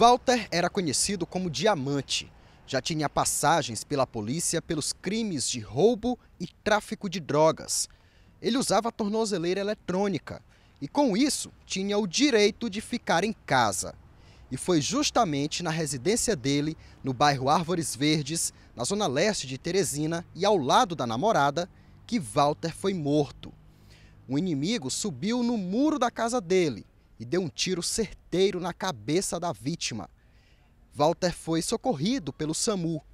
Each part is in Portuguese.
Walter era conhecido como Diamante. Já tinha passagens pela polícia pelos crimes de roubo e tráfico de drogas. Ele usava tornozeleira eletrônica e, com isso, tinha o direito de ficar em casa. E foi justamente na residência dele, no bairro Árvores Verdes, na zona leste de Teresina e ao lado da namorada, que Walter foi morto. Um inimigo subiu no muro da casa dele e deu um tiro certeiro na cabeça da vítima. Walter foi socorrido pelo SAMU,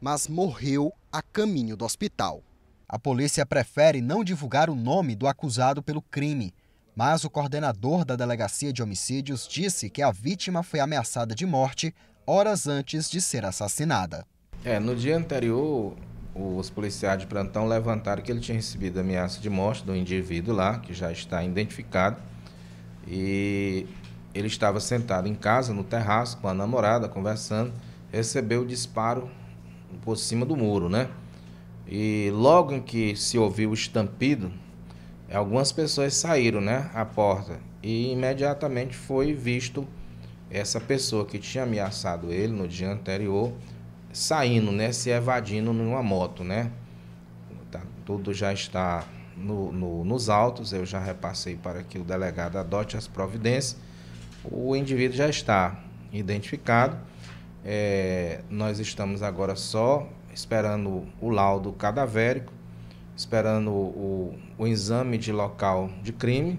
mas morreu a caminho do hospital. A polícia prefere não divulgar o nome do acusado pelo crime, mas o coordenador da Delegacia de Homicídios disse que a vítima foi ameaçada de morte horas antes de ser assassinada. É, no dia anterior, os policiais de plantão levantaram que ele tinha recebido ameaça de morte do indivíduo lá, que já está identificado. E ele estava sentado em casa, no terraço, com a namorada, conversando, recebeu o disparo por cima do muro, né? E logo em que se ouviu o estampido, algumas pessoas saíram, né, à porta e imediatamente foi visto essa pessoa que tinha ameaçado ele no dia anterior saindo, né, se evadindo numa moto, né? Tá, tudo já está no, no, nos autos, eu já repassei para que o delegado adote as providências. O indivíduo já está identificado. É, nós estamos agora só esperando o laudo cadavérico, esperando o, o exame de local de crime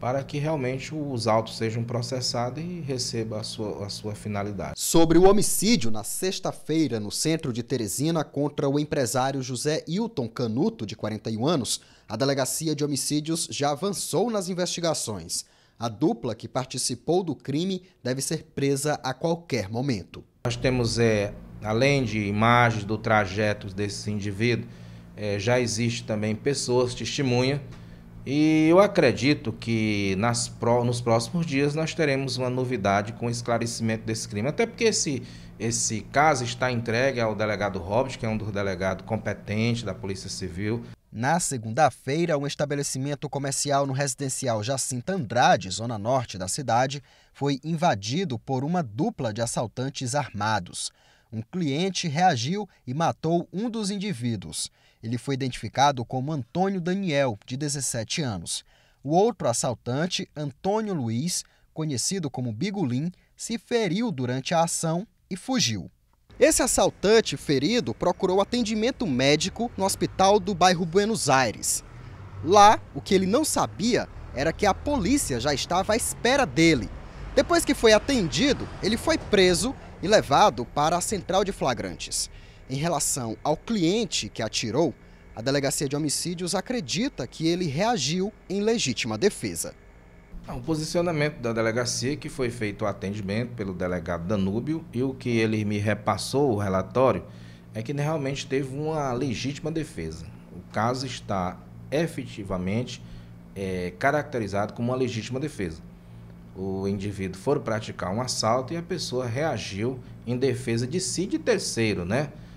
para que realmente os autos sejam processados e receba a sua, a sua finalidade. Sobre o homicídio na sexta-feira no centro de Teresina contra o empresário José Hilton Canuto, de 41 anos, a Delegacia de Homicídios já avançou nas investigações. A dupla que participou do crime deve ser presa a qualquer momento. Nós temos, é, além de imagens do trajeto desses indivíduos, é, já existe também pessoas, testemunha, e eu acredito que nas nos próximos dias nós teremos uma novidade com o esclarecimento desse crime. Até porque esse, esse caso está entregue ao delegado Hobbit, que é um dos delegados competentes da Polícia Civil. Na segunda-feira, um estabelecimento comercial no residencial Jacinta Andrade, zona norte da cidade, foi invadido por uma dupla de assaltantes armados um cliente reagiu e matou um dos indivíduos. Ele foi identificado como Antônio Daniel, de 17 anos. O outro assaltante, Antônio Luiz, conhecido como Bigolim, se feriu durante a ação e fugiu. Esse assaltante ferido procurou atendimento médico no hospital do bairro Buenos Aires. Lá, o que ele não sabia era que a polícia já estava à espera dele depois que foi atendido, ele foi preso e levado para a central de flagrantes. Em relação ao cliente que atirou, a delegacia de homicídios acredita que ele reagiu em legítima defesa. O é posicionamento da delegacia que foi feito o atendimento pelo delegado Danúbio e o que ele me repassou o relatório é que realmente teve uma legítima defesa. O caso está efetivamente é, caracterizado como uma legítima defesa o indivíduo for praticar um assalto e a pessoa reagiu em defesa de si de terceiro, né?